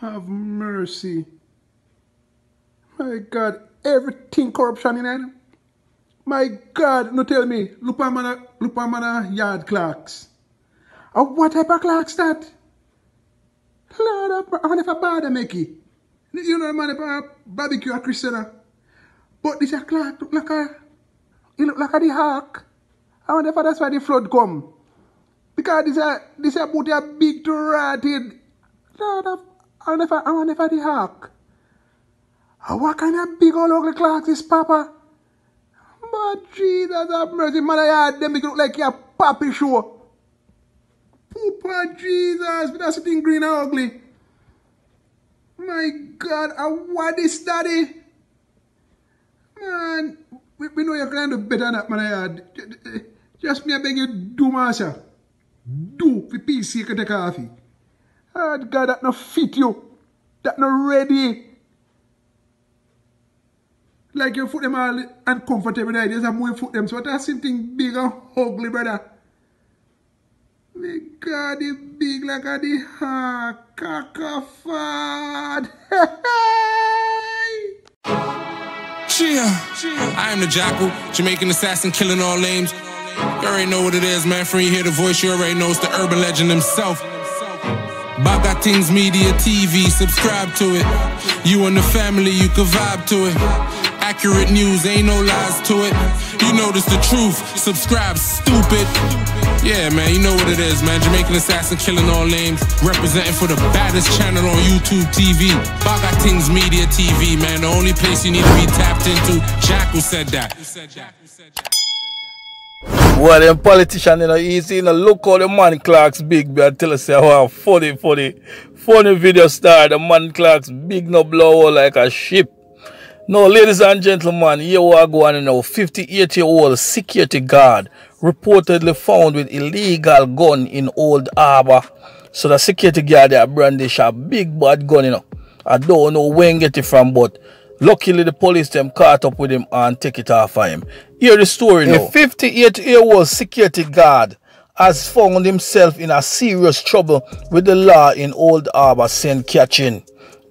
Have mercy. My God, everything corruption in it. My God, no tell me, Lupamana, Lupamana yard clerks. Oh, what type of clerks that? Lord, I never bother make it. You know, man, a barbecue a Christian. But this clerk look like a, it look like a the hawk. I wonder if that's why the flood come. Because this a, this a booty a big to Lord, I never, I never the hawk. What kind of big old ugly clock is, Papa? But Jesus have mercy, man, I had them, they look like your papi show. Papa Jesus, but that's something green and ugly. My God, uh, what is daddy? Man, we, we know you can do better than that, man, I had. Just me, I beg you, do, Master. Do, for peace sake, take coffee. Oh, God, that not fit you. That not ready. Like your foot them all uncomfortable there. There's a more foot them. So that's something big and ugly, brother. My God, it's big like a the ha ah, cockafad. Chia. I am the jackal, Jamaican assassin, killing all names. You already know what it is, man. Friend, you hear the voice, you already know it's the urban legend himself. Baga Things Media TV, subscribe to it. You and the family, you can vibe to it. Accurate news, ain't no lies to it. You notice the truth, subscribe, stupid. Yeah, man, you know what it is, man. Jamaican assassin killing all names, representing for the baddest channel on YouTube TV. Baga Things Media TV, man, the only place you need to be tapped into. Jackal said that. Well, them politician, you know, you see, a know, look how the man Clark's big, but tell us, wow, funny, funny, funny video star, the man Clark's big, no blow like a ship. No, ladies and gentlemen, here we are going you now. 58-year-old security guard reportedly found with illegal gun in Old Harbor. So the security guard there brandish a big bad gun, you know. I don't know where get it from, but luckily the police them caught up with him and take it off of him. Hear the story now. A 58-year-old security guard has found himself in a serious trouble with the law in Old Harbor, St.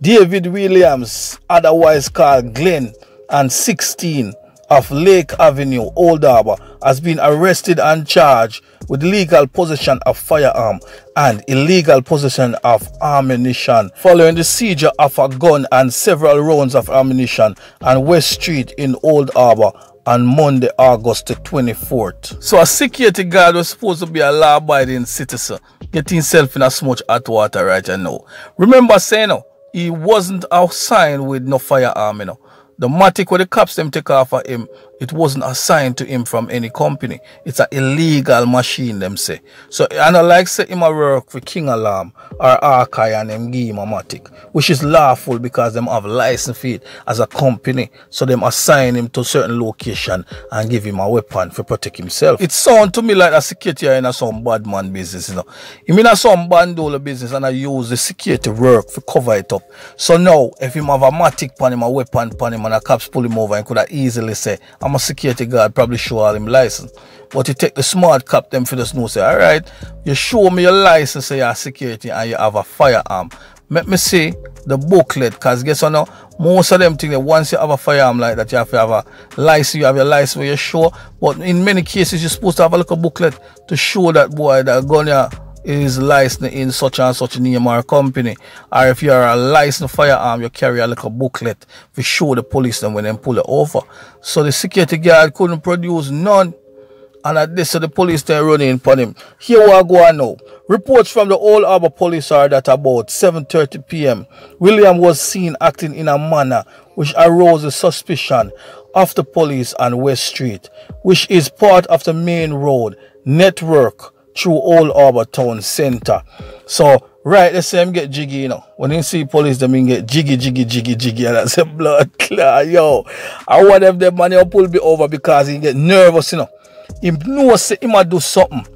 David Williams, otherwise called Glenn, and 16, of Lake Avenue, Old Harbor, has been arrested and charged with illegal possession of firearm and illegal possession of ammunition following the seizure of a gun and several rounds of ammunition on West Street in Old Harbor on Monday, August the 24th. So a security guard was supposed to be a law-abiding citizen getting himself in as much hot water right now. Remember saying, he wasn't outside with no firearm, you know. The matic where the cops them take off of him, it wasn't assigned to him from any company. It's an illegal machine, them say. So, and I like say him a work for King Alarm or Arkai and them give him a matic, which is lawful because them have license for it as a company. So them assign him to certain location and give him a weapon for protect himself. It sound to me like a security in a some bad man business, you know. He mean a some bandola business and I use the security work for cover it up. So now, if him have a matic pan him, a weapon pan him, and the cops pull him over and could have easily say, I'm a security guard, probably show all him license. But you take the smart cop, them for the snow say, alright, you show me your license, say you're security and you have a firearm. Let me see the booklet, because guess what now? Most of them think that once you have a firearm like that, you have to have a license, you have your license where you show. But in many cases, you're supposed to have a little booklet to show that boy that gun you is licensed in such and such name or company. Or if you are a licensed firearm, you carry a little booklet to show the police them when they pull it over. So the security guard couldn't produce none. And at this, so the police they running upon him. Here we go now. Reports from the Old Harbor Police are that about 7.30 p.m., William was seen acting in a manner which aroused suspicion of the police on West Street, which is part of the main road network through all Arbor Town Center. So, right, let's see them get jiggy, you know. When you see police, they mean get jiggy, jiggy, jiggy, jiggy, and that's a blood clot, yo. I want if the man, he'll pull me over because he get nervous, you know. he knows say might do something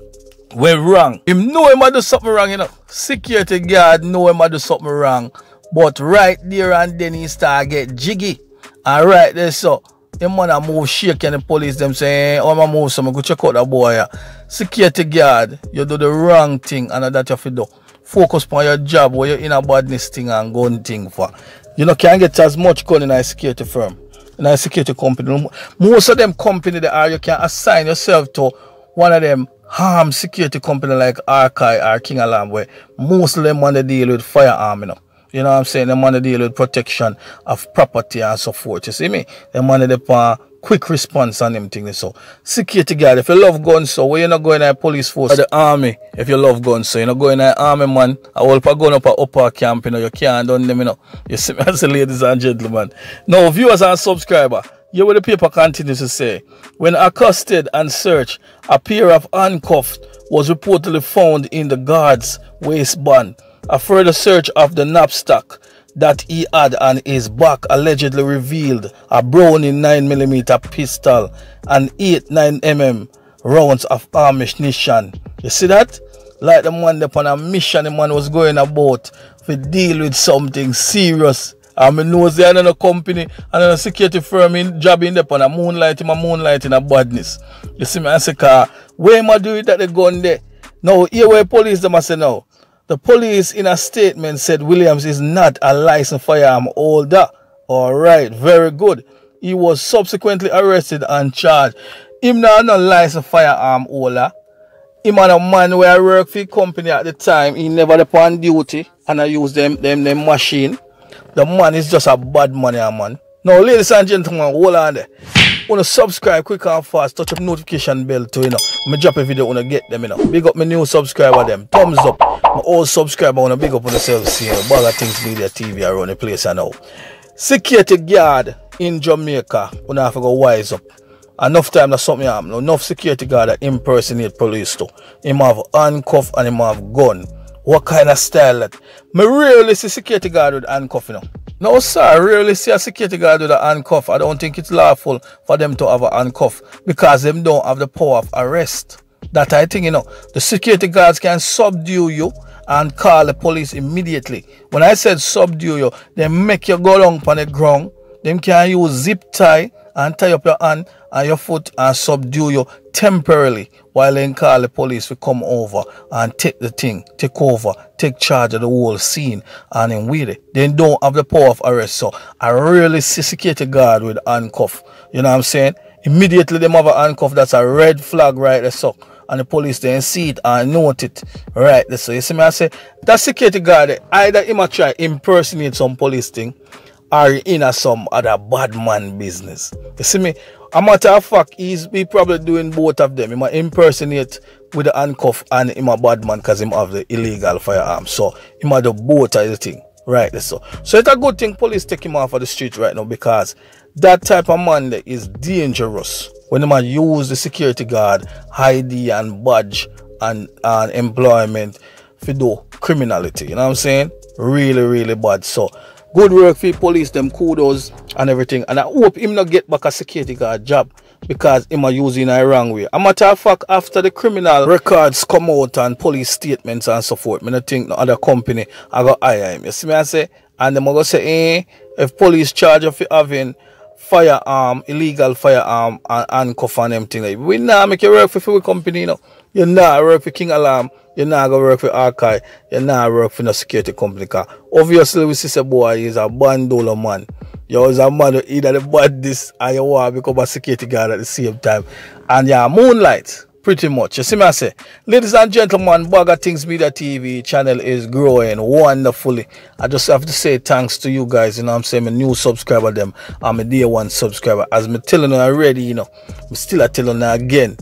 went wrong. Him know might do something wrong, you know. Security guard know might do something wrong. But right there and then he start get jiggy. And right there, so them man a move and the police, them saying, oh, eh, I'm a move, so I'm go check out that boy. Yeah. Security guard, you do the wrong thing and that you have to do. Focus on your job where you're in a badness thing and gun thing for. You know, can't get as much gun in a security firm, in a security company. Most of them company that are, you can assign yourself to one of them harm security company like Archive or King Alarm where most of them want to deal with firearm, you know. You know what I'm saying? Them want to deal with protection of property and so forth. You see me? Them want to depend quick response on them things. So security guard, if you love guns, so where you not going to police force or the army if you love guns, so you're not going to army man. I will put gun up at upper camp, you know, you can't done them, you know. You see me as ladies and gentlemen. Now viewers and subscriber, you will the paper continues to say when accosted and searched, a pair of handcuffs was reportedly found in the guard's waistband. A further search of the knapsack that he had on his back allegedly revealed a Browning 9mm pistol and 8 9mm rounds of ammunition. You see that? Like the man upon a mission the man was going about to deal with something serious. I mean, knows they another company, a security firm in jobbing up on a moonlight, in a moonlight in a badness. You see me, I say, car, where am I doing that the gun there? No, here where police them I say no. The police, in a statement, said Williams is not a licensed firearm holder. All right, very good. He was subsequently arrested and charged. Him not a licensed firearm holder. Him and a man where I work for company at the time, he never upon duty and I use them, them, them machine. The man is just a bad money man. Now, ladies and gentlemen, hold on there. Wanna subscribe quick and fast, touch up notification bell too, you know. Me drop a video wanna get them, you know. Big up my new subscriber them. Thumbs up. My old subscriber wanna big up on themselves, you know. Bother things media TV around the place I know. Security guard in Jamaica. Wanna have to go wise up. Enough time that something I'm. Enough security guard that impersonate police too. Him have handcuff and him have gun. What kind of style that? Me really see security guard with handcuff, you know. No, sir, I really see a security guard with a handcuff. I don't think it's lawful for them to have a handcuff because them don't have the power of arrest. That I think, you know, the security guards can subdue you and call the police immediately. When I said subdue you, they make you go down on the ground. Them can use zip tie and tie up your hand and your foot and subdue you temporarily while then call the police will come over and take the thing, take over, take charge of the whole scene and then with it. Then don't have the power of arrest. So I really security guard with handcuff. You know what I'm saying? Immediately they have a handcuff, that's a red flag right there. So and the police then see it and note it. Right there. So you see me I say that security guard either him a try impersonate some police thing are in some other bad man business. You see me? A matter of fact, he's he probably doing both of them. He might impersonate with the handcuff and him a bad man because he have the illegal firearm. So he might do both of the thing. Right. So so it's a good thing police take him off of the street right now because that type of man is dangerous. When the man use the security guard, ID and badge and, and employment for do criminality. You know what I'm saying? Really, really bad. So good work for police, them kudos and everything. And I hope him not get back a security guard job because him are using a wrong way. A matter of fact, after the criminal records come out and police statements and so forth, I not think no other company I got hire him. You see me I say? And them I go say, eh, if police charge of having firearm, illegal firearm, and handcuff and them Like, we nah make you work for fuel company, you know. You nah work for King Alarm. You nah go work for Archive. You nah work for no security company. Car. Obviously, we see a boy is a bandola man. You is a man who either the bad this or you want to become a security guard at the same time. And yeah, moonlight pretty much. You see me, I say, ladies and gentlemen, Burger Things Media TV channel is growing wonderfully. I just have to say thanks to you guys. You know, I'm saying, my new subscriber, them, I'm a day one subscriber. As me telling you already, you know, I'm still telling you again.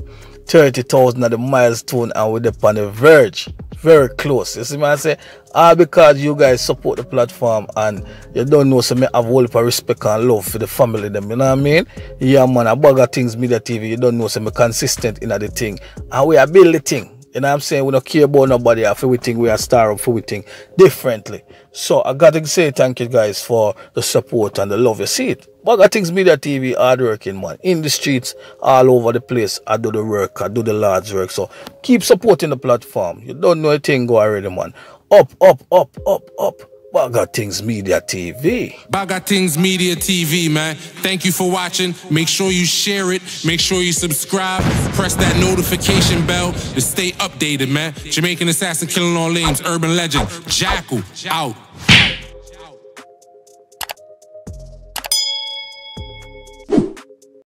30,000 at the milestone and we're on the verge. Very close. You see, man, I say, ah, because you guys support the platform and you don't know, so me have all for respect and love for the family, them, you know what I mean? Yeah, man, I bugger things, media TV, you don't know, so me consistent in the thing. And we are building you know what I'm saying? We don't care about nobody. I we think we are star up for we think differently. So I gotta say thank you guys for the support and the love you see it. But I things Media TV hard working man. In the streets, all over the place. I do the work, I do the large work. So keep supporting the platform. You don't know a thing go already, man. Up, up, up, up, up. Bagger Things Media TV. Bagger Things Media TV, man. Thank you for watching. Make sure you share it. Make sure you subscribe. Press that notification bell to stay updated, man. Jamaican assassin killing all names. Urban legend. Jackal out.